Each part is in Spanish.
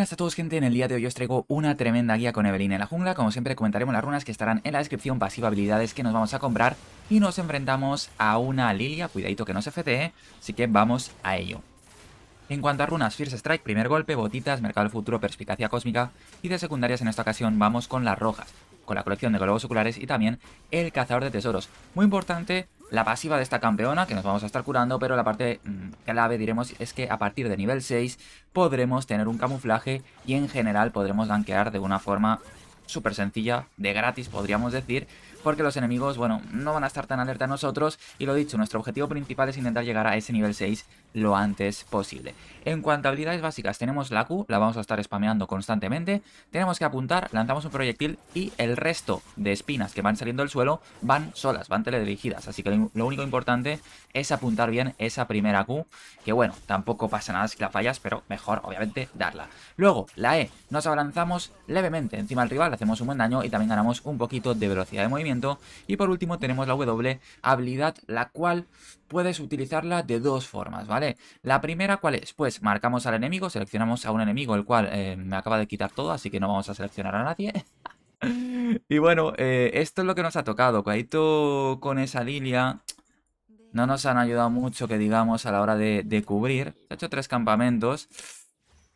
buenas a todos gente, en el día de hoy os traigo una tremenda guía con Evelyn en la jungla, como siempre comentaremos las runas que estarán en la descripción, pasiva habilidades que nos vamos a comprar y nos enfrentamos a una Lilia, cuidadito que no se FTE, ¿eh? así que vamos a ello. En cuanto a runas, Fierce Strike, primer golpe, botitas, mercado del futuro, perspicacia cósmica y de secundarias en esta ocasión vamos con las rojas con la colección de globos oculares y también el cazador de tesoros. Muy importante la pasiva de esta campeona, que nos vamos a estar curando, pero la parte mm, clave, diremos, es que a partir de nivel 6 podremos tener un camuflaje y en general podremos gankear de una forma súper sencilla, de gratis podríamos decir, porque los enemigos, bueno, no van a estar tan alerta a nosotros, y lo dicho, nuestro objetivo principal es intentar llegar a ese nivel 6 lo antes posible. En cuanto a habilidades básicas, tenemos la Q, la vamos a estar spameando constantemente, tenemos que apuntar, lanzamos un proyectil y el resto de espinas que van saliendo del suelo van solas, van teledirigidas, así que lo único importante es apuntar bien esa primera Q, que bueno, tampoco pasa nada si la fallas, pero mejor obviamente darla. Luego, la E, nos abalanzamos levemente encima al rival, hacemos un buen daño y también ganamos un poquito de velocidad de movimiento. Y por último tenemos la W, habilidad la cual puedes utilizarla de dos formas, ¿vale? La primera, ¿cuál es? Pues marcamos al enemigo, seleccionamos a un enemigo, el cual eh, me acaba de quitar todo, así que no vamos a seleccionar a nadie. y bueno, eh, esto es lo que nos ha tocado. Cuadrito con esa Lilia no nos han ayudado mucho, que digamos, a la hora de, cubrir. Se ha hecho tres campamentos.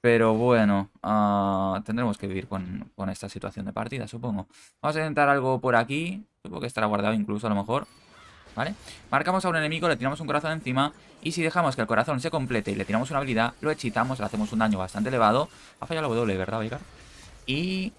Pero bueno, ah, tendremos que vivir con, con esta situación de partida, supongo. Vamos a intentar algo por aquí. Supongo que estará guardado incluso a lo mejor. ¿vale? Marcamos a un enemigo, le tiramos un corazón encima y si dejamos que el corazón se complete y le tiramos una habilidad, lo hechizamos, le hacemos un daño bastante elevado. Ha fallado la W, ¿verdad, Veigar? Y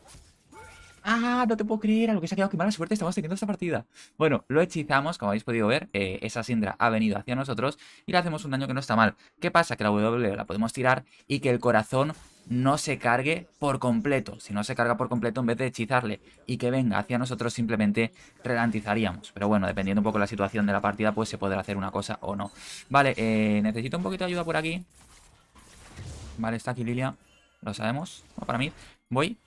¡Ah! No te puedo creer Algo que se ha quedado. que mala suerte estamos teniendo esta partida! Bueno, lo hechizamos, como habéis podido ver. Eh, esa Sindra ha venido hacia nosotros y le hacemos un daño que no está mal. ¿Qué pasa? Que la W la podemos tirar y que el corazón no se cargue por completo. Si no se carga por completo, en vez de hechizarle y que venga hacia nosotros, simplemente ralentizaríamos. Pero bueno, dependiendo un poco de la situación de la partida, pues se podrá hacer una cosa o no. Vale, eh, necesito un poquito de ayuda por aquí. Vale, está aquí Lilia. Lo sabemos. para mí. Voy.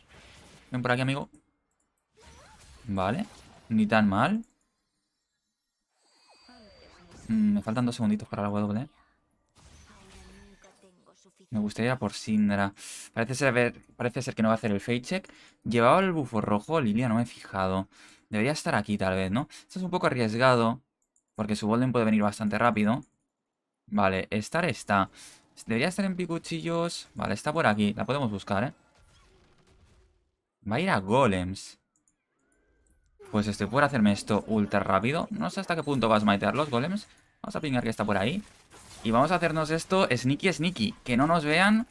Ven por aquí, amigo. Vale, ni tan mal. Mm, me faltan dos segunditos para la W. Me gustaría por Sindra. Parece ser, ver, parece ser que no va a hacer el fade check. Llevaba el bufo rojo, Lilia, no me he fijado. Debería estar aquí tal vez, ¿no? Esto es un poco arriesgado. Porque su golden puede venir bastante rápido. Vale, estar está. Debería estar en picuchillos. Vale, está por aquí. La podemos buscar, ¿eh? Va a ir a golems. Pues este puede hacerme esto ultra rápido. No sé hasta qué punto vas a smitear los golems. Vamos a pingar que está por ahí. Y vamos a hacernos esto sneaky sneaky. Que no nos vean.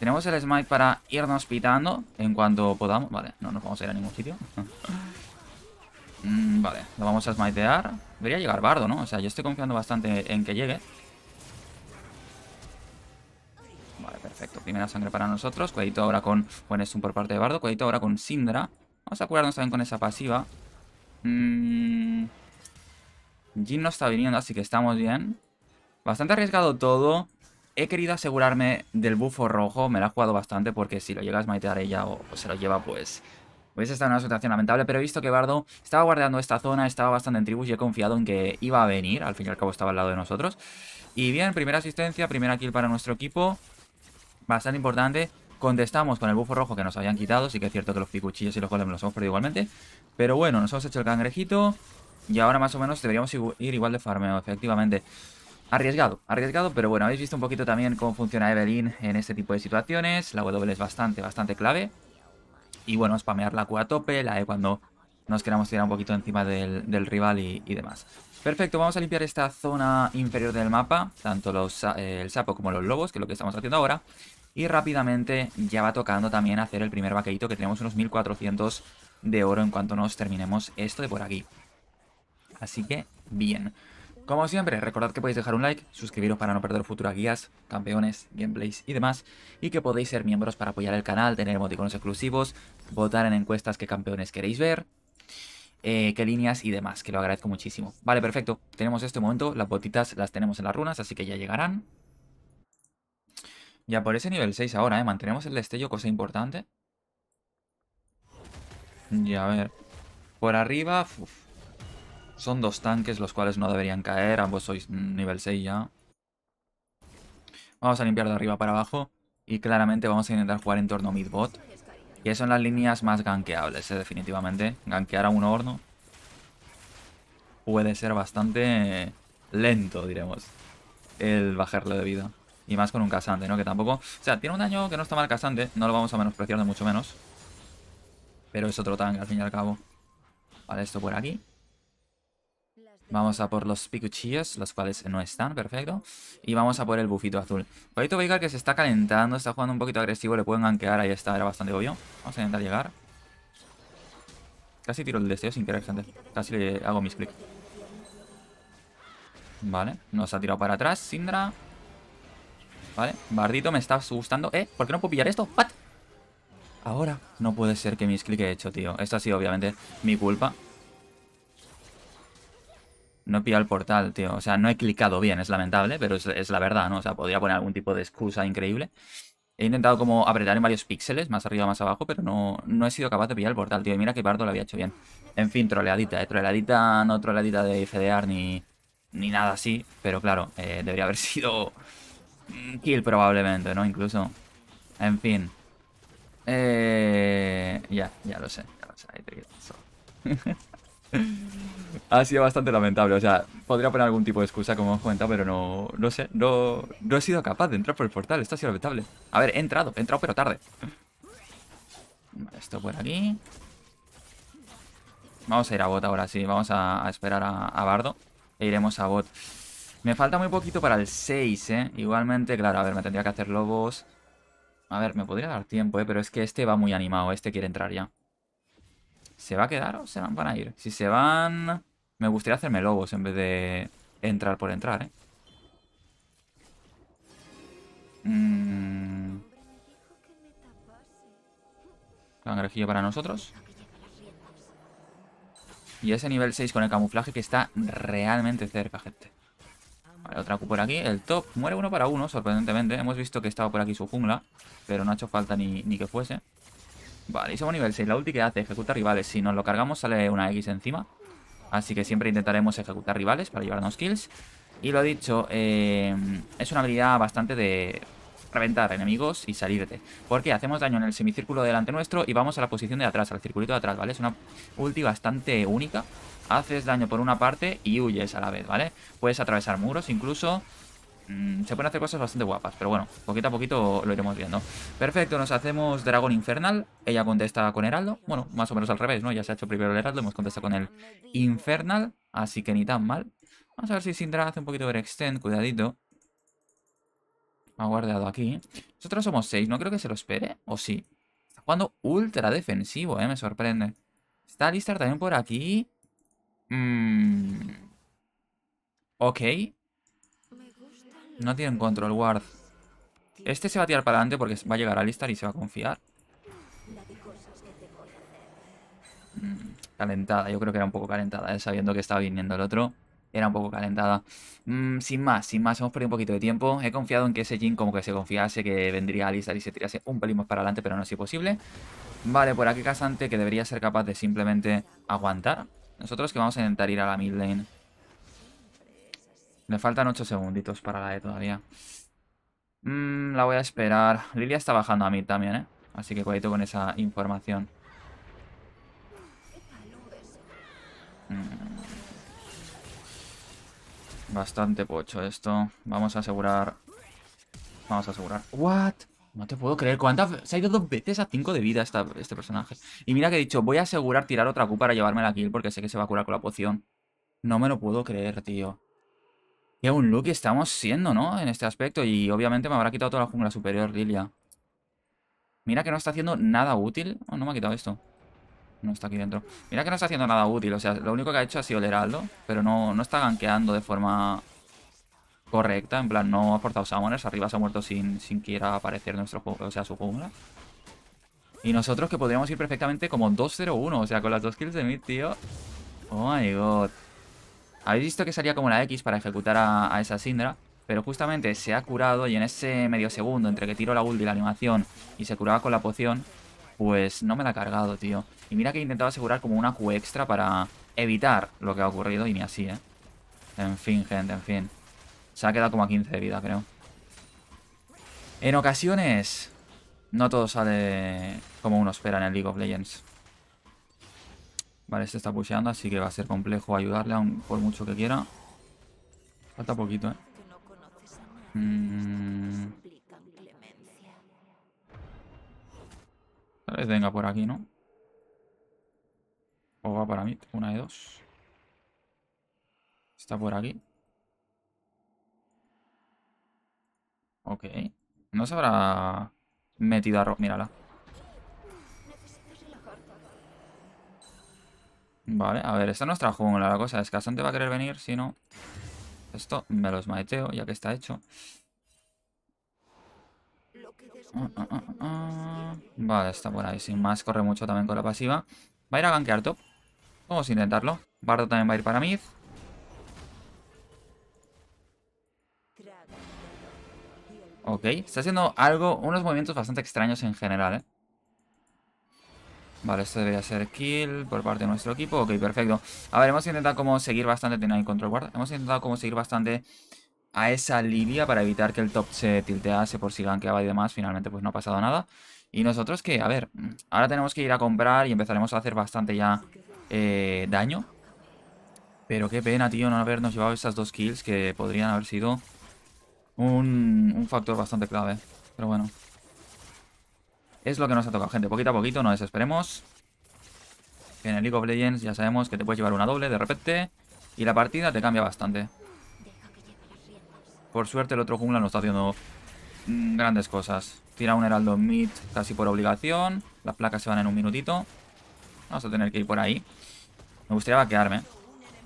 Tenemos el smite para irnos pitando en cuanto podamos. Vale, no nos vamos a ir a ningún sitio. Mm, vale, lo vamos a smitear. Debería llegar Bardo, ¿no? O sea, yo estoy confiando bastante en que llegue. Vale, perfecto. Primera sangre para nosotros. Cuidadito ahora con un por parte de Bardo. Cuidadito ahora con Sindra. Vamos a curarnos también con esa pasiva. Mm. Jin no está viniendo, así que estamos bien. Bastante arriesgado todo. He querido asegurarme del bufo rojo. Me la ha jugado bastante porque si lo llega a smitear ella o, se lo lleva, pues... Hubiese estado en una situación lamentable, pero he visto que Bardo estaba guardando esta zona, estaba bastante en tribus y he confiado en que iba a venir. Al fin y al cabo estaba al lado de nosotros. Y bien, primera asistencia, primera kill para nuestro equipo. Bastante importante. Contestamos con el bufo rojo que nos habían quitado. Sí que es cierto que los picuchillos y los golems los hemos perdido igualmente. Pero bueno, nos hemos hecho el cangrejito. Y ahora más o menos deberíamos ir igual de farmeo, efectivamente. Arriesgado, arriesgado, pero bueno, habéis visto un poquito también cómo funciona Evelyn en este tipo de situaciones. La W es bastante, bastante clave. Y bueno, spamear la Q a tope, la E cuando nos queramos tirar un poquito encima del, rival y, demás. Perfecto, vamos a limpiar esta zona inferior del mapa, tanto los, eh, el sapo como los lobos, que es lo que estamos haciendo ahora. Y rápidamente ya va tocando también hacer el primer vaqueito que tenemos unos 1400 de oro en cuanto nos terminemos esto de por aquí. Así que, bien. Como siempre, recordad que podéis dejar un like, suscribiros para no perder futuras guías, campeones, gameplays y demás, y que podéis ser miembros para apoyar el canal, tener emoticonos exclusivos, votar en encuestas qué campeones queréis ver, eh, qué líneas y demás, que lo agradezco muchísimo. Vale, perfecto, tenemos este momento, las botitas las tenemos en las runas, así que ya llegarán. Ya por ese nivel 6 ahora, ¿eh? Mantenemos el destello, cosa importante. Y a ver. Por arriba... Son dos tanques los cuales no deberían caer. Ambos sois nivel 6 ya. Vamos a limpiar de arriba para abajo. Y claramente vamos a intentar jugar en torno a midbot. Y son las líneas más ganqueables, ¿eh? definitivamente. Ganquear a un horno puede ser bastante lento, diremos, el bajarle de vida. Y más con un casante, ¿no? Que tampoco... O sea, tiene un daño que no está mal casante. No lo vamos a menospreciar de mucho menos. Pero es otro tanque, al fin y al cabo. Vale, esto por aquí. Vamos a por los Pikuchillos, los cuales no están, perfecto. Y vamos a por el bufito azul. Paito Veigar que se está calentando, está jugando un poquito agresivo, le pueden gankear, ahí está, era bastante obvio. Vamos a intentar llegar. Casi tiro el deseo sin querer, gente. Casi le hago mis clics. Vale, nos ha tirado para atrás, Sindra. ¿Vale? Bardito me está asustando. ¿Eh? ¿Por qué no puedo pillar esto? ¿What? Ahora. No puede ser que mis clics he hecho, tío. Esto ha sido obviamente mi culpa. No he pillado el portal, tío. O sea, no he clicado bien. Es lamentable, pero es, la verdad, ¿no? O sea, podría poner algún tipo de excusa increíble. He intentado como apretar en varios píxeles, más arriba, más abajo, pero no, no he sido capaz de pillar el portal, tío. Y mira que Bardo lo había hecho bien. En fin, troleadita, ¿eh? Troleadita, no troleadita de FDR ni, ni nada así. Pero claro, eh, debería haber sido Kill probablemente, ¿no? Incluso. En fin. Eh, ya, ya lo sé. ha sido bastante lamentable. O sea, podría poner algún tipo de excusa, como os comentado pero no, no sé. No, he sido capaz de entrar por el portal. Esto ha sido lamentable. A ver, he entrado. He entrado, pero tarde. esto por aquí. Vamos a ir a bot ahora sí. Vamos a, esperar a, a Bardo. E iremos a bot. Me falta muy poquito para el 6, ¿eh? Igualmente, claro, a ver, me tendría que hacer lobos. A ver, me podría dar tiempo, ¿eh? Pero es que este va muy animado, este quiere entrar ya. ¿Se va a quedar o se van, para a ir? Si se van... Me gustaría hacerme lobos en vez de entrar por entrar, ¿eh? Mm. Cangrejillo para nosotros. Y ese nivel 6 con el camuflaje que está realmente cerca, gente. Vale, otra Q por aquí. El top muere uno para uno, sorprendentemente. Hemos visto que estaba por aquí su jungla, pero no ha hecho falta ni, que fuese. Vale, y somos nivel 6. La ulti que hace, ejecuta rivales. Si nos lo cargamos sale una X encima. Así que siempre intentaremos ejecutar rivales para llevarnos kills. Y lo dicho, eh, es una habilidad bastante de, reventar enemigos y salirte. Porque hacemos daño en el semicírculo delante nuestro y vamos a la posición de atrás, al circulito de atrás, ¿vale? Es una ulti bastante única. Haces daño por una parte y huyes a la vez, ¿vale? Puedes atravesar muros incluso. Mm, se pueden hacer cosas bastante guapas, pero bueno, poquito a poquito lo iremos viendo. Perfecto, nos hacemos Dragón Infernal. Ella contesta con Heraldo. Bueno, más o menos al revés, ¿no? Ya se ha hecho primero el Heraldo, hemos contestado con el Infernal. Así que ni tan mal. Vamos a ver si Sindra hace un poquito de extend, cuidadito. Ha guardado aquí. Nosotros somos seis no creo que se lo espere. ¿O sí? Está jugando ultra defensivo, eh. Me sorprende. Está Listar también por aquí. Mm. Ok. No tienen control ward Este se va a tirar para adelante porque va a llegar a Listar y se va a confiar. Mm, calentada, yo creo que era un poco calentada, eh, sabiendo que estaba viniendo el otro era un poco calentada. Mm, sin más, sin más, hemos perdido un poquito de tiempo. He confiado en que ese Jin como que se confiase, que vendría a listar y se tirase un pelín más para adelante, pero no es imposible. posible. Vale, por aquí Casante, que debería ser capaz de simplemente aguantar. Nosotros que vamos a intentar ir a la mid lane. Le faltan 8 segunditos para la E todavía. Mm, la voy a esperar. Lilia está bajando a mid también, ¿eh? Así que cuidado con esa información. Mm. Bastante pocho esto. Vamos a asegurar... Vamos a asegurar... ¿What? No te puedo creer. ¿Cuántas... Se ha ido dos veces a cinco de vida este personaje. Y mira que he dicho, voy a asegurar tirar otra Q para llevarme la kill porque sé que se va a curar con la poción. No me lo puedo creer, tío. Qué un look estamos siendo, ¿no? En este aspecto. Y obviamente me habrá quitado toda la jungla superior, Lilia. Mira que no está haciendo nada útil. Oh, no me ha quitado esto. No está aquí dentro. Mira que no está haciendo nada útil. O sea, lo único que ha hecho ha sido el heraldo. Pero no, no está gankeando de forma correcta. En plan, no ha forzado summoners. Arriba se ha muerto sin, sin quiera aparecer nuestro, o sea, su jungla. Y nosotros que podríamos ir perfectamente como 2-0-1. O sea, con las dos kills de mid, tío. Oh my god. Habéis visto que salía como la X para ejecutar a, esa Syndra. Pero justamente se ha curado y en ese medio segundo entre que tiro la ult y la animación y se curaba con la poción, pues no me la ha cargado, tío. Y mira que he intentado asegurar como una Q extra para evitar lo que ha ocurrido y ni así, ¿eh? En fin, gente, en fin. Se ha quedado como a 15 de vida, creo. En ocasiones, no todo sale como uno espera en el League of Legends. Vale, este está pusheando, así que va a ser complejo ayudarle aun por mucho que quiera. Falta poquito, ¿eh? Mm. Tal vez venga por aquí, ¿no? va para mí, una de dos. Está por aquí. Ok. No se habrá metido a Rock, mírala. Vale, a ver, esta es nuestra jungla. La cosa es que Asante va a querer venir, si no... Esto me los maeteo, ya que está hecho. Ah, ah, ah, vale, está por ahí. Sin más, corre mucho también con la pasiva. Va a ir a gankear top. Vamos a intentarlo. Bardo también va a ir para mid. Ok, está haciendo algo, unos movimientos bastante extraños en general, ¿eh? Vale, esto debería ser kill por parte de nuestro equipo. Ok, perfecto. A ver, hemos intentado como seguir bastante... Tiene ahí control guard. Hemos intentado como seguir bastante a esa Lidia para evitar que el top se tiltease por si gankeaba y demás. Finalmente pues no ha pasado nada. Y nosotros ¿qué? a ver, ahora tenemos que ir a comprar y empezaremos a hacer bastante ya eh, daño. Pero qué pena, tío, no habernos llevado esas dos kills que podrían haber sido un, factor bastante clave. Pero bueno. Es lo que nos ha tocado, gente. Poquito a poquito, no desesperemos. En el League of Legends ya sabemos que te puedes llevar una doble de repente. Y la partida te cambia bastante. Por suerte el otro jungla no está haciendo mm, grandes cosas. Tira un heraldo mid casi por obligación. Las placas se van en un minutito. Vamos a tener que ir por ahí. Me gustaría vaquearme.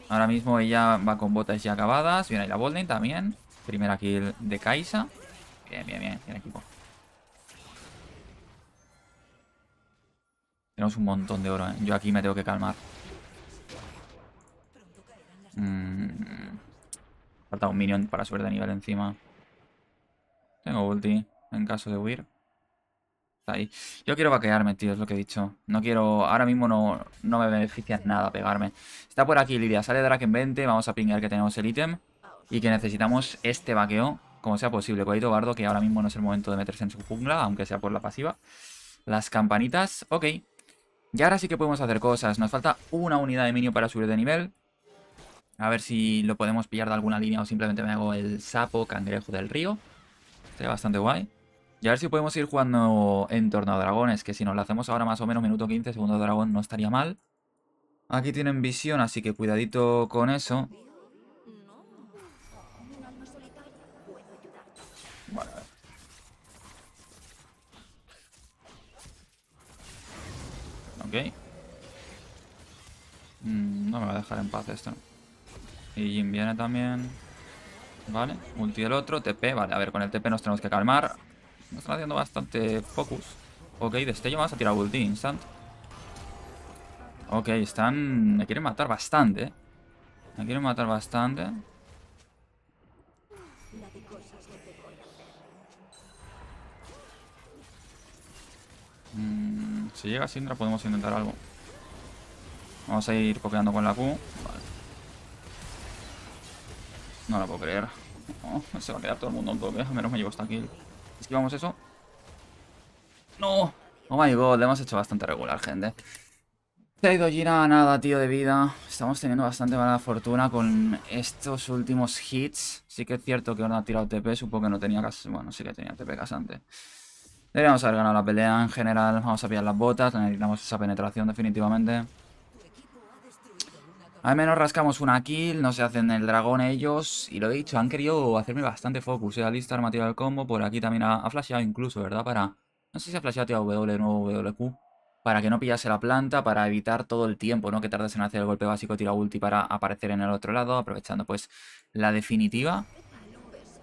Ahora mismo ella va con botas ya acabadas. viene ahí la Bolden también. Primera kill de Kaisa. Bien, bien, bien. equipo. Tenemos un montón de oro, eh. Yo aquí me tengo que calmar. Mm. Falta un minion para subir de nivel encima. Tengo ulti en caso de huir. Yo quiero vaquearme, tío, es lo que he dicho. No quiero... Ahora mismo no, no me beneficia nada pegarme. Está por aquí Lidia. Sale Draken 20. Vamos a piñar que tenemos el ítem. Y que necesitamos este vaqueo como sea posible. Cuadrito bardo, que ahora mismo no es el momento de meterse en su jungla, aunque sea por la pasiva. Las campanitas, ok. Y ahora sí que podemos hacer cosas. Nos falta una unidad de minio para subir de nivel. A ver si lo podemos pillar de alguna línea o simplemente me hago el sapo cangrejo del río. Sería bastante guay. Y a ver si podemos ir jugando en torno a dragones, que si nos lo hacemos ahora más o menos minuto 15, segundo dragón no estaría mal. Aquí tienen visión, así que cuidadito con eso. Ok. Mm, no me va a dejar en paz esto. Y Jim viene también. Vale, multi el otro, TP, vale, a ver, con el TP nos tenemos que calmar me están haciendo bastante focus. Ok, destello, vamos a tirar ulti instant. Ok, están... Me quieren matar bastante, Me quieren matar bastante. Mm, si llega Sindra podemos intentar algo. Vamos a ir copiando con la Q. No la puedo creer. se va a quedar todo el mundo en menos me llevo esta kill. Esquivamos eso. ¡No! Oh my god, le hemos hecho bastante regular, gente. Se ha ido Gira nada, tío, de vida. Estamos teniendo bastante mala fortuna con estos últimos hits. Sí que es cierto que ahora ha tirado TP, supongo que no tenía casi... Bueno, sí que tenía TP casante. Deberíamos haber ganado la pelea en general. Vamos a pillar las botas, necesitamos esa penetración definitivamente. Al menos rascamos una kill, no se hacen el dragón ellos. Y lo he dicho, han querido hacerme bastante focus. La eh. lista armativa del combo, por aquí también ha, flasheado incluso, ¿verdad? Para... No sé si ha flasheado tío, W o WQ. Para que no pillase la planta, para evitar todo el tiempo, ¿no? Que tardes en hacer el golpe básico, tira ulti para aparecer en el otro lado. Aprovechando, pues, la definitiva.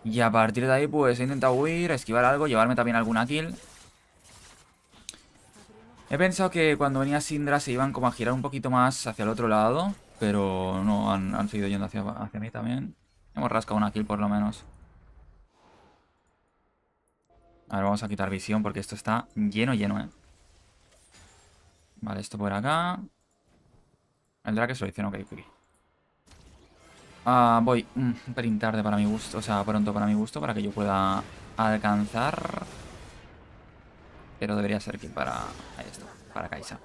Y a partir de ahí, pues, he intentado huir, esquivar algo, llevarme también alguna kill. He pensado que cuando venía Sindra se iban como a girar un poquito más hacia el otro lado. Pero no, han, han seguido yendo hacia, hacia mí también. Hemos rascado una kill por lo menos. A ver, vamos a quitar visión porque esto está lleno, lleno, ¿eh? Vale, esto por acá. El drag lo solución, ok, ok. Ah, voy mm, un pelín tarde para mi gusto, o sea, pronto para mi gusto, para que yo pueda alcanzar. Pero debería ser kill para... esto para Kaisa.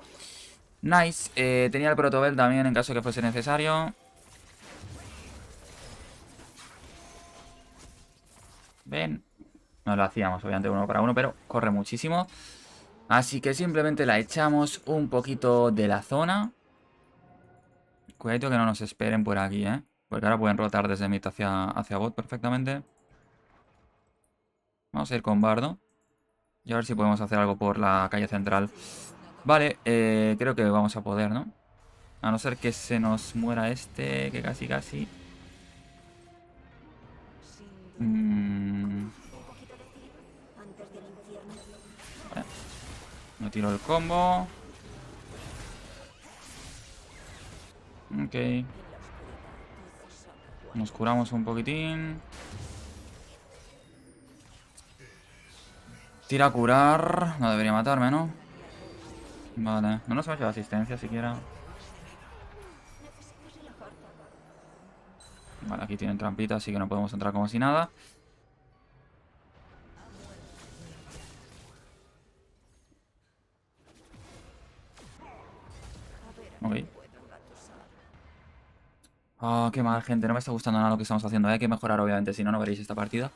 Nice. Eh, tenía el protobel también en caso que fuese necesario. Ven. No lo hacíamos, obviamente, uno para uno, pero corre muchísimo. Así que simplemente la echamos un poquito de la zona. Cuidado que no nos esperen por aquí, ¿eh? Porque ahora pueden rotar desde mid hacia, hacia bot perfectamente. Vamos a ir con Bardo. Y a ver si podemos hacer algo por la calle central. Vale, eh, creo que vamos a poder, ¿no? A no ser que se nos muera este, que casi casi... Vale. Mm. No tiro el combo. Ok. Nos curamos un poquitín. Tira a curar. No debería matarme, ¿no? Vale, no nos ha hecho asistencia siquiera. Vale, aquí tienen trampita, así que no podemos entrar como si nada. Ok. Oh, qué mal, gente. No me está gustando nada lo que estamos haciendo. ¿eh? Hay que mejorar, obviamente, si no, no veréis esta partida.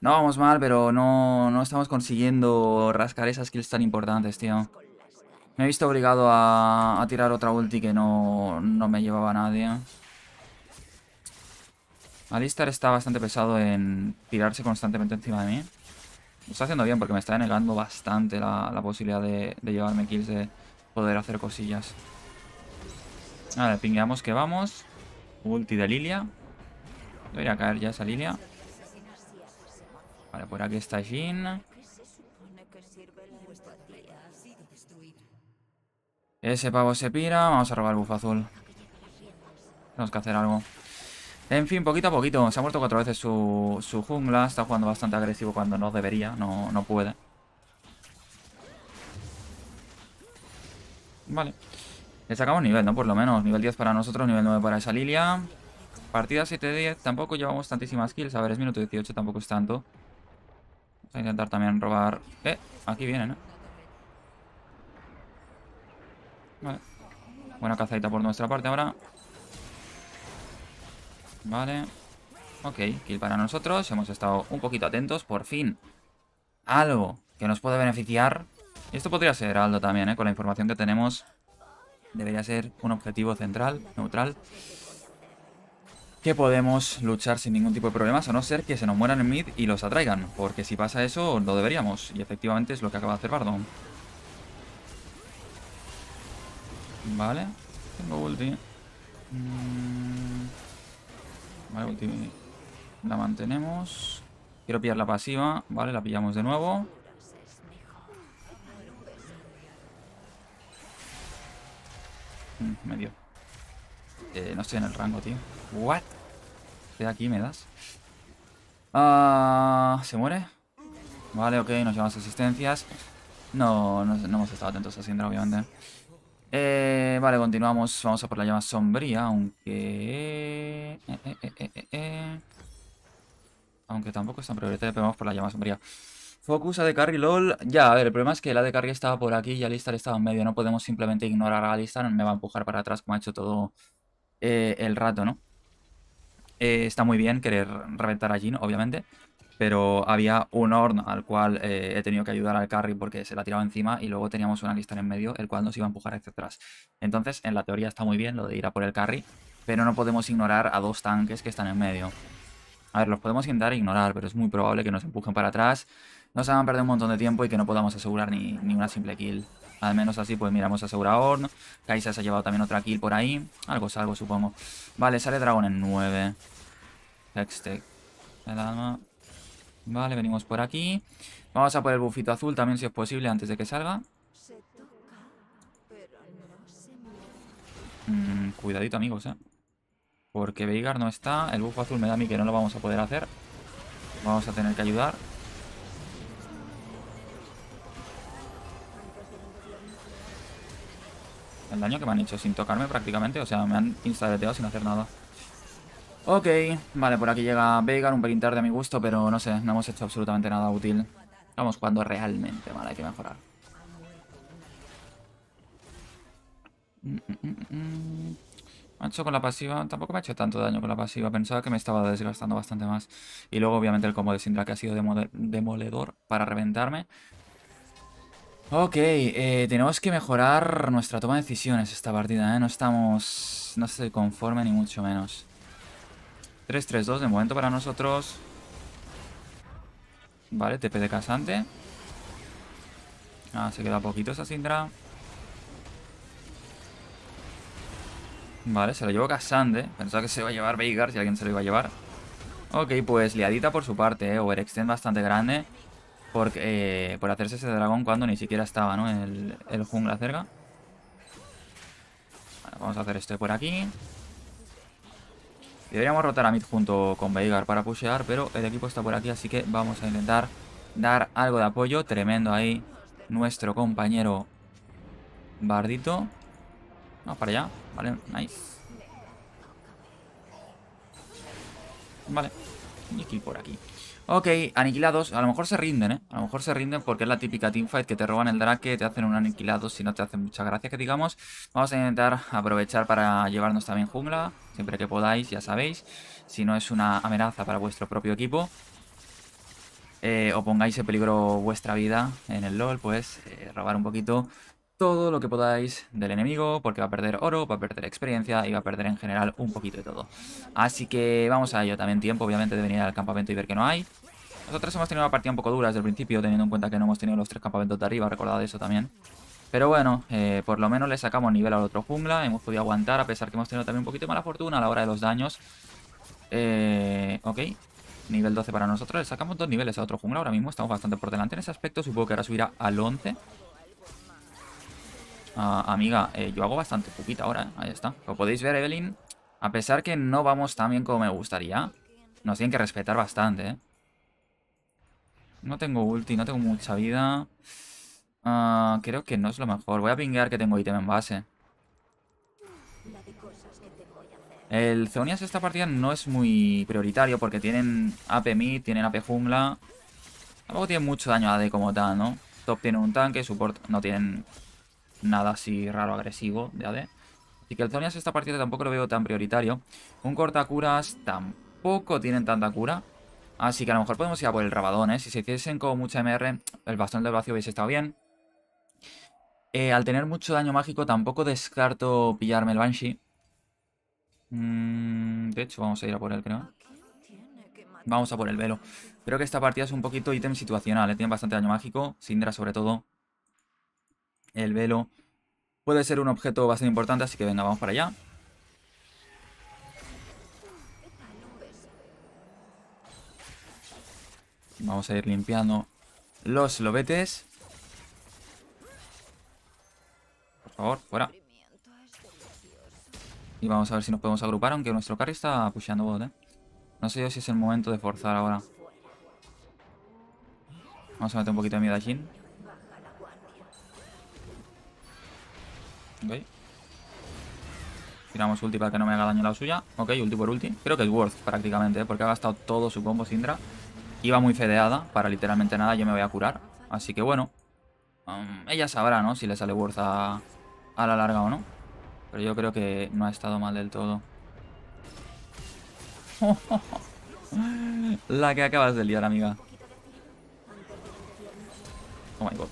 No vamos mal, pero no, no estamos consiguiendo rascar esas kills tan importantes, tío. Me he visto obligado a, tirar otra ulti que no, me llevaba nadie. Alistar está bastante pesado en tirarse constantemente encima de mí. Lo está haciendo bien porque me está denegando bastante la, posibilidad de, llevarme kills, de poder hacer cosillas. Vale, pingueamos que vamos. Ulti de Lilia. a caer ya esa Lilia. Vale, por aquí está Jin. Ese pavo se pira. Vamos a robar el buff azul. Tenemos que hacer algo. En fin, poquito a poquito. Se ha muerto cuatro veces su, jungla. Está jugando bastante agresivo cuando no debería. No, puede. Vale. Le sacamos nivel, ¿no? Por lo menos. Nivel 10 para nosotros, nivel 9 para esa Lilia. Partida 7-10. Tampoco llevamos tantísimas kills. A ver, es minuto 18. Tampoco es tanto. Vamos a intentar también robar... Eh, aquí vienen, ¿eh? Buena cazadita por nuestra parte ahora. Vale. Ok, kill para nosotros. Hemos estado un poquito atentos. Por fin. Algo que nos puede beneficiar. Esto podría ser Aldo también, ¿eh? Con la información que tenemos. Debería ser un objetivo central, neutral. Que podemos luchar sin ningún tipo de problemas. A no ser que se nos mueran en mid y los atraigan. Porque si pasa eso, lo deberíamos. Y efectivamente es lo que acaba de hacer Bardo. Vale. Tengo ulti. Mm. Vale, ulti. La mantenemos. Quiero pillar la pasiva. Vale, la pillamos de nuevo. Mm, me dio. Eh, no estoy en el rango, tío. What? De aquí me das. Ah, ¿Se muere? Vale, ok, nos llevamos asistencias. No, no, no hemos estado atentos a Sindra, obviamente. Eh, vale, continuamos. Vamos a por la llama sombría, aunque... Eh, eh, aunque tampoco es tan prioridad, pero vamos por la llama sombría. Focus, de Carry, LOL. Ya, a ver, el problema es que la de Carry estaba por aquí y Alistar estaba en medio. No podemos simplemente ignorar a Alistar, me va a empujar para atrás como ha hecho todo el rato, ¿no? está muy bien querer reventar a Jin, obviamente pero había un horn al cual eh, he tenido que ayudar al carry porque se la tiraba encima y luego teníamos una lista en medio el cual nos iba a empujar hacia atrás. Entonces, en la teoría está muy bien lo de ir a por el carry, pero no podemos ignorar a dos tanques que están en medio. A ver, los podemos intentar ignorar, pero es muy probable que nos empujen para atrás, nos hagan perder un montón de tiempo y que no podamos asegurar ni, una simple kill. Al menos así, pues miramos asegurar a Horn. Kaisa se ha llevado también otra kill por ahí. Algo es algo, supongo. Vale, sale Dragon en 9. El alma. Vale, venimos por aquí. Vamos a poner el bufito azul también, si es posible, antes de que salga. Mm, cuidadito, amigos, ¿eh? Porque Veigar no está. El bufo azul me da a mí que no lo vamos a poder hacer. Vamos a tener que ayudar. El daño que me han hecho sin tocarme prácticamente. O sea, me han instaleteado sin hacer nada. Ok, vale, por aquí llega Veigar, un pelín tarde a mi gusto, pero no sé, no hemos hecho absolutamente nada útil. Vamos cuando realmente, vale, hay que mejorar. Me ha hecho con la pasiva, tampoco me ha hecho tanto daño con la pasiva, pensaba que me estaba desgastando bastante más. Y luego obviamente el combo de Sindra que ha sido demoledor para reventarme. Ok, eh, tenemos que mejorar nuestra toma de decisiones esta partida, ¿eh? No estamos, no estoy conforme ni mucho menos. 3-3-2 de momento para nosotros. Vale, TP de casante. Ah, se queda poquito esa Sindra. Vale, se lo llevó Casante Pensaba que se iba a llevar Veigar si alguien se lo iba a llevar. Ok, pues liadita por su parte, ¿eh? Overextend bastante grande. porque eh, por hacerse ese dragón cuando ni siquiera estaba, ¿no? El, el jungla cerca. Vale, vamos a hacer esto por aquí. Deberíamos rotar a mid junto con Veigar para pushear, pero el equipo está por aquí, así que vamos a intentar dar algo de apoyo. Tremendo ahí nuestro compañero Bardito. Vamos para allá. Vale, nice. Vale. Y kill por aquí. Ok, aniquilados. A lo mejor se rinden, ¿eh? A lo mejor se rinden porque es la típica teamfight que te roban el drake, te hacen un aniquilado si no te hacen mucha gracia, que digamos. Vamos a intentar aprovechar para llevarnos también jungla, siempre que podáis, ya sabéis. Si no es una amenaza para vuestro propio equipo. Eh, o pongáis en peligro vuestra vida en el LoL, pues eh, robar un poquito todo lo que podáis del enemigo, porque va a perder oro, va a perder experiencia y va a perder en general un poquito de todo. Así que vamos a ello, también tiempo obviamente de venir al campamento y ver que no hay. Nosotros hemos tenido una partida un poco dura desde el principio, teniendo en cuenta que no hemos tenido los tres campamentos de arriba, recordad eso también. Pero bueno, eh, por lo menos le sacamos nivel al otro jungla, hemos podido aguantar a pesar que hemos tenido también un poquito de mala fortuna a la hora de los daños. Eh, ok, nivel 12 para nosotros, le sacamos dos niveles a otro jungla, ahora mismo estamos bastante por delante en ese aspecto, supongo que ahora subirá al 11. Ah, amiga, eh, yo hago bastante poquita ahora, ¿eh? ahí está. Como podéis ver, Evelyn, a pesar que no vamos tan bien como me gustaría, nos tienen que respetar bastante, ¿eh? No tengo ulti, no tengo mucha vida. Ah, creo que no es lo mejor. Voy a pinguear que tengo ítem en base. El en esta partida no es muy prioritario porque tienen AP mid, tienen AP jungla. Tampoco tienen mucho daño a AD como tal, ¿no? Top tiene un tanque, support no tienen nada así raro agresivo de AD. Así que el Zonias esta partida tampoco lo veo tan prioritario. Un cortacuras tampoco tienen tanta cura. Así que a lo mejor podemos ir a por el Rabadón, ¿eh? Si se hiciesen con mucha MR, el bastón del vacío hubiese estado bien. Eh, al tener mucho daño mágico, tampoco descarto pillarme el Banshee. Mm, de hecho, vamos a ir a por él, creo. Vamos a por el velo. Creo que esta partida es un poquito ítem situacional, ¿eh? tiene bastante daño mágico. Sindra sobre todo. El velo puede ser un objeto bastante importante, así que venga, vamos para allá. Vamos a ir limpiando los lobetes. Por favor, fuera. Y vamos a ver si nos podemos agrupar, aunque nuestro carry está pusheando bot, eh. No sé yo si es el momento de forzar ahora. Vamos a meter un poquito de miedo a Ok. Tiramos ulti para que no me haga daño la suya. Ok, ulti por ulti. Creo que es worth prácticamente, ¿eh? porque ha gastado todo su combo Sindra. Iba muy fedeada, para literalmente nada yo me voy a curar. Así que bueno, um, ella sabrá, ¿no? Si le sale worth a, a la larga o no. Pero yo creo que no ha estado mal del todo. la que acabas de liar, amiga. Oh my god.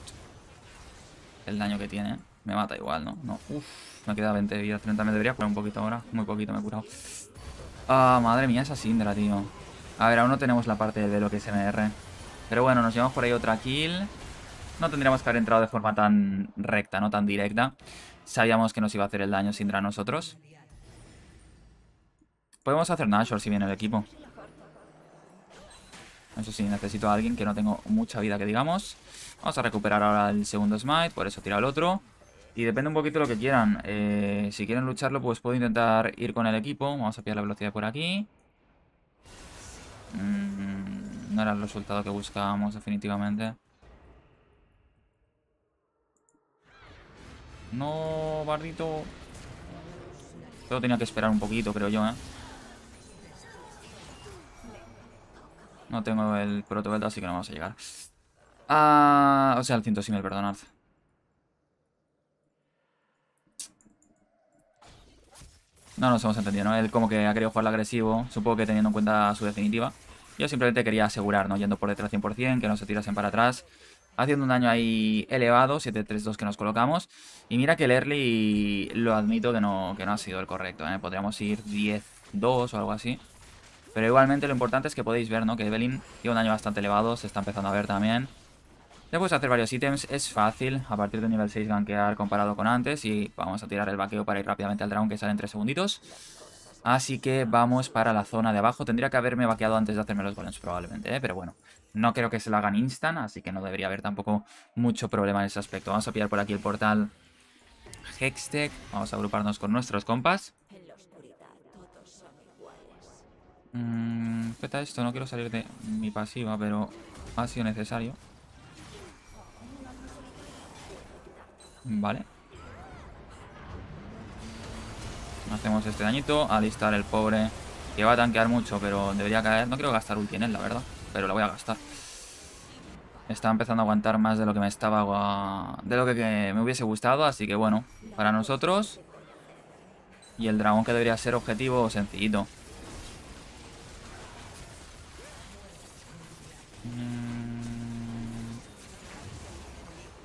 El daño que tiene, ¿eh? Me mata igual, ¿no? No, uff, me queda 20 vidas, 30. Me debería curar un poquito ahora. Muy poquito me he curado. Ah, madre mía, esa Sindra, tío. A ver, aún no tenemos la parte de lo que es MR. Pero bueno, nos llevamos por ahí otra kill. No tendríamos que haber entrado de forma tan recta, no tan directa. Sabíamos que nos iba a hacer el daño Sindra a nosotros. Podemos hacer Nashor si viene el equipo. Eso sí, necesito a alguien que no tengo mucha vida que digamos. Vamos a recuperar ahora el segundo smite, por eso tira el otro. Y depende un poquito de lo que quieran. Eh, si quieren lucharlo, pues puedo intentar ir con el equipo. Vamos a pillar la velocidad por aquí. Mm, no era el resultado que buscábamos definitivamente. No, Bardito. Todo tenía que esperar un poquito, creo yo, ¿eh? No tengo el protobelta, así que no vamos a llegar. Ah, o sea, al el 100 perdonad. No nos hemos entendido, ¿no? Él como que ha querido jugar agresivo, supongo que teniendo en cuenta su definitiva. Yo simplemente quería asegurar, ¿no? Yendo por detrás 100%, que no se tirasen para atrás. Haciendo un daño ahí elevado, 7-3-2 que nos colocamos. Y mira que el early, lo admito, que no, que no ha sido el correcto, ¿eh? Podríamos ir 10-2 o algo así. Pero igualmente lo importante es que podéis ver, ¿no? Que Evelyn tiene un daño bastante elevado, se está empezando a ver también. Le hacer varios ítems, es fácil a partir del nivel 6 gankear comparado con antes y vamos a tirar el vaqueo para ir rápidamente al dragón que sale en 3 segunditos. Así que vamos para la zona de abajo. Tendría que haberme vaqueado antes de hacerme los golems probablemente, ¿eh? pero bueno. No creo que se la hagan instant, así que no debería haber tampoco mucho problema en ese aspecto. Vamos a pillar por aquí el portal Hextech. Vamos a agruparnos con nuestros compas. Mmm, peta esto, no quiero salir de mi pasiva, pero ha sido necesario. Mm. Vale. Hacemos este dañito. Alistar el pobre. Que va a tanquear mucho, pero debería caer. No quiero gastar ulti en él, la verdad. Pero lo voy a gastar. Está empezando a aguantar más de lo que me estaba... De lo que me hubiese gustado. Así que bueno, para nosotros... Y el dragón que debería ser objetivo sencillito. Mm.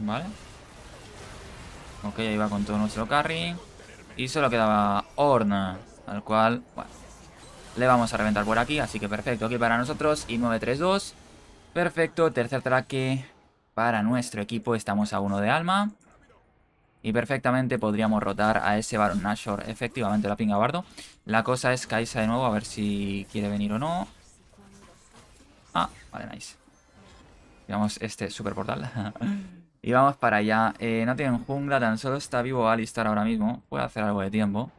Vale. Ok, ahí va con todo nuestro carry. Y solo quedaba Horn, al cual, bueno, le vamos a reventar por aquí. Así que perfecto, aquí para nosotros. Y 9-3-2. Perfecto, tercer traque para nuestro equipo. Estamos a uno de alma. Y perfectamente podríamos rotar a ese Baron Nashor. Efectivamente, la pinga bardo. La cosa es Kaisa de nuevo, a ver si quiere venir o no. Ah, vale, nice. Digamos, este super portal. Y vamos para allá. Eh, no tienen jungla, tan solo está vivo Alistar ahora mismo. Puede hacer algo de tiempo.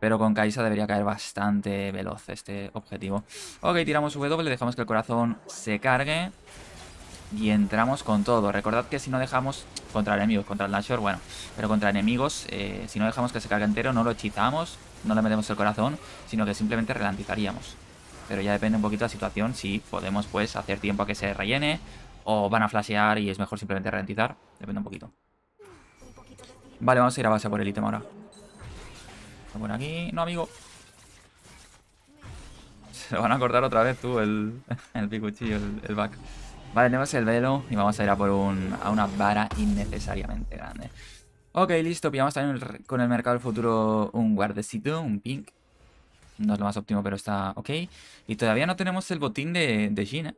Pero con Kaisa debería caer bastante veloz este objetivo. Ok, tiramos W, dejamos que el corazón se cargue. Y entramos con todo. Recordad que si no dejamos contra enemigos, contra el Nashor, bueno. Pero contra enemigos, eh, si no dejamos que se cargue entero, no lo hechizamos, no le metemos el corazón, sino que simplemente ralentizaríamos. Pero ya depende un poquito de la situación, si podemos pues hacer tiempo a que se rellene o van a flashear y es mejor simplemente ralentizar. Depende un poquito. Vale, vamos a ir a base por el ítem ahora. Por aquí. No, amigo. Se van a cortar otra vez tú, el, el el, back. Vale, tenemos el velo y vamos a ir a por un, a una vara innecesariamente grande. Ok, listo. Pillamos también con el mercado del futuro un guardecito, un pink. No es lo más óptimo, pero está ok. Y todavía no tenemos el botín de, de ¿eh?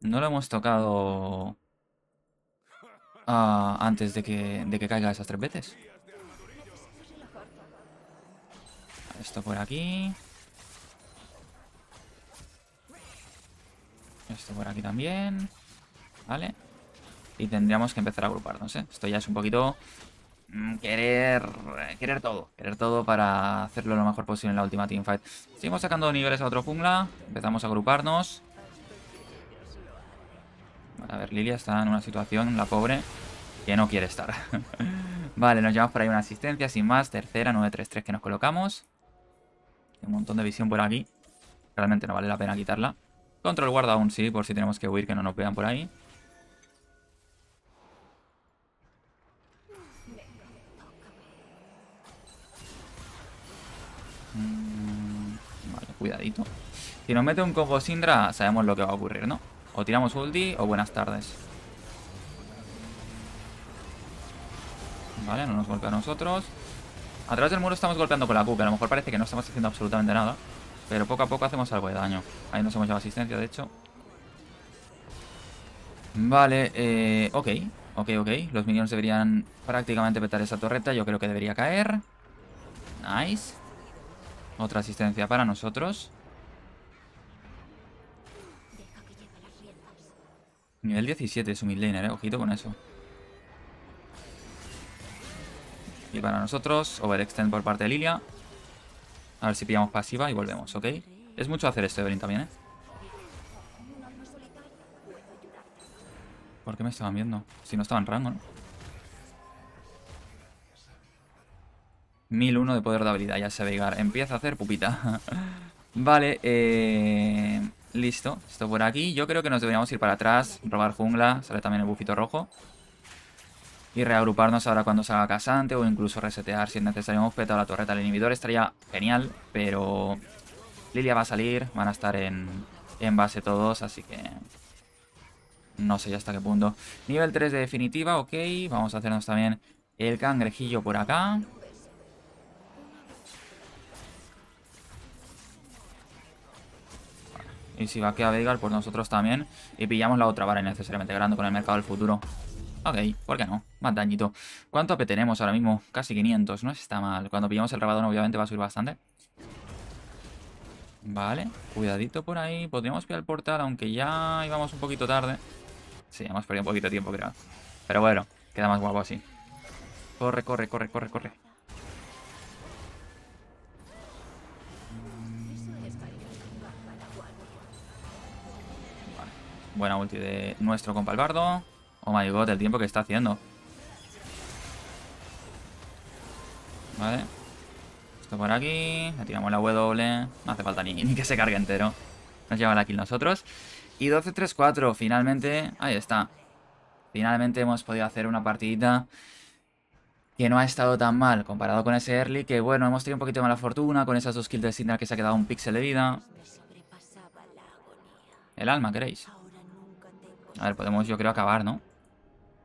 No lo hemos tocado ah, antes de que, caiga esas tres veces. Esto por aquí. Esto por aquí también. Vale. Y tendríamos que empezar a agruparnos, ¿eh? Esto ya es un poquito... Mm, querer... Querer todo. Querer todo para hacerlo lo mejor posible en la última teamfight. Seguimos sacando niveles a otro jungla. Empezamos a agruparnos. A ver, Lilia está en una situación, la pobre, que no quiere estar. vale, nos llevamos por ahí una asistencia, sin más. Tercera, 933 que nos colocamos. Un montón de visión por aquí. Realmente no vale la pena quitarla. Control guarda aún sí, por si tenemos que huir, que no nos vean por ahí. Mm, vale, cuidadito. Si nos mete un cojo Sindra, sabemos lo que va a ocurrir, ¿no? O tiramos ulti o buenas tardes. Vale, no nos golpea a nosotros. A través del muro estamos golpeando con la Q, a lo mejor parece que no estamos haciendo absolutamente nada. Pero poco a poco hacemos algo de daño. Ahí nos hemos llevado asistencia, de hecho. Vale, eh, ok. Ok, ok. Los minions deberían prácticamente petar esa torreta. Yo creo que debería caer. Nice. Otra asistencia para nosotros. Nivel 17 su midlaner, eh. Ojito con eso. Y para nosotros, overextend por parte de Lilia. A ver si pillamos pasiva y volvemos, ¿ok? Es mucho hacer esto, Brin también, ¿eh? ¿Por qué me estaban viendo? Si no estaba en rango, ¿no? 1001 de poder de habilidad, ya se ve, Empieza a hacer pupita. vale, eh... Listo, esto por aquí. Yo creo que nos deberíamos ir para atrás, robar jungla, sale también el bufito rojo. Y reagruparnos ahora cuando salga casante o incluso resetear si es necesario. Hemos petado la torreta del inhibidor, estaría genial, pero Lilia va a salir, van a estar en, en base todos, así que no sé ya hasta qué punto. Nivel 3 de definitiva, ok. Vamos a hacernos también el cangrejillo por acá. Y si va a Veigar, pues nosotros también. Y pillamos la otra vara necesariamente grande con el mercado del futuro. Ok, ¿por qué no? Más dañito. ¿Cuánto AP tenemos ahora mismo? Casi 500, no está mal. Cuando pillamos el rabadón obviamente va a subir bastante. Vale, cuidadito por ahí. Podríamos pillar el portal, aunque ya íbamos un poquito tarde. Sí, hemos perdido un poquito de tiempo, creo. Pero bueno, queda más guapo así. Corre, corre, corre, corre, corre. Buena ulti de nuestro compa el bardo Oh my god, el tiempo que está haciendo. Vale. Esto por aquí. Le tiramos la W. No hace falta ni, que se cargue entero. Nos lleva la kill nosotros. Y 12-3-4. Finalmente. Ahí está. Finalmente hemos podido hacer una partidita que no ha estado tan mal comparado con ese early que bueno, hemos tenido un poquito de mala fortuna con esas dos kills de Syndra que se ha quedado un pixel de vida. El alma, queréis. A ver, podemos yo creo acabar, ¿no?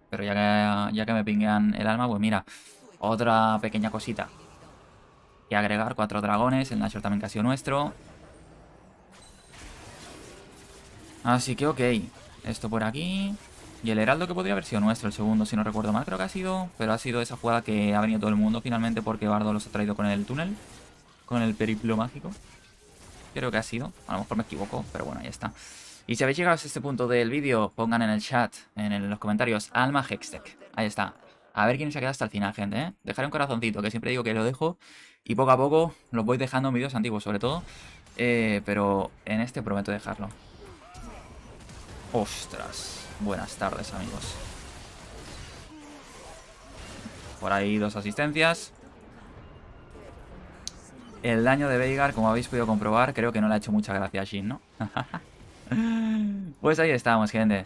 Pero ya que, ya que me pinguean el alma, pues mira, otra pequeña cosita. Y agregar cuatro dragones, el Nashor también que ha sido nuestro. Así que ok, esto por aquí. Y el heraldo que podría haber sido nuestro, el segundo, si no recuerdo mal, creo que ha sido. Pero ha sido esa jugada que ha venido todo el mundo finalmente porque Bardo los ha traído con el túnel. Con el periplo mágico. Creo que ha sido. A lo mejor me equivoco, pero bueno, ahí está. Y si habéis llegado a este punto del vídeo, pongan en el chat, en, los comentarios, Alma Hextech. Ahí está. A ver quién se ha quedado hasta el final, gente, ¿eh? Dejaré un corazoncito, que siempre digo que lo dejo. Y poco a poco los voy dejando en vídeos antiguos, sobre todo. Eh, pero en este prometo dejarlo. Ostras. Buenas tardes, amigos. Por ahí dos asistencias. El daño de Veigar, como habéis podido comprobar, creo que no le ha hecho mucha gracia a Shin, ¿no? Pues ahí estamos, gente.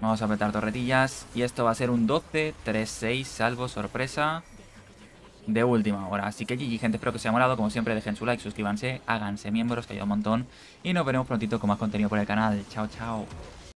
Vamos a apretar torretillas. Y esto va a ser un 12, 3, 6, salvo, sorpresa. De última hora. Así que GG, gente. Espero que os haya molado. Como siempre, dejen su like, suscríbanse, háganse miembros, que ayuda un montón. Y nos veremos prontito con más contenido por el canal. Chao, chao.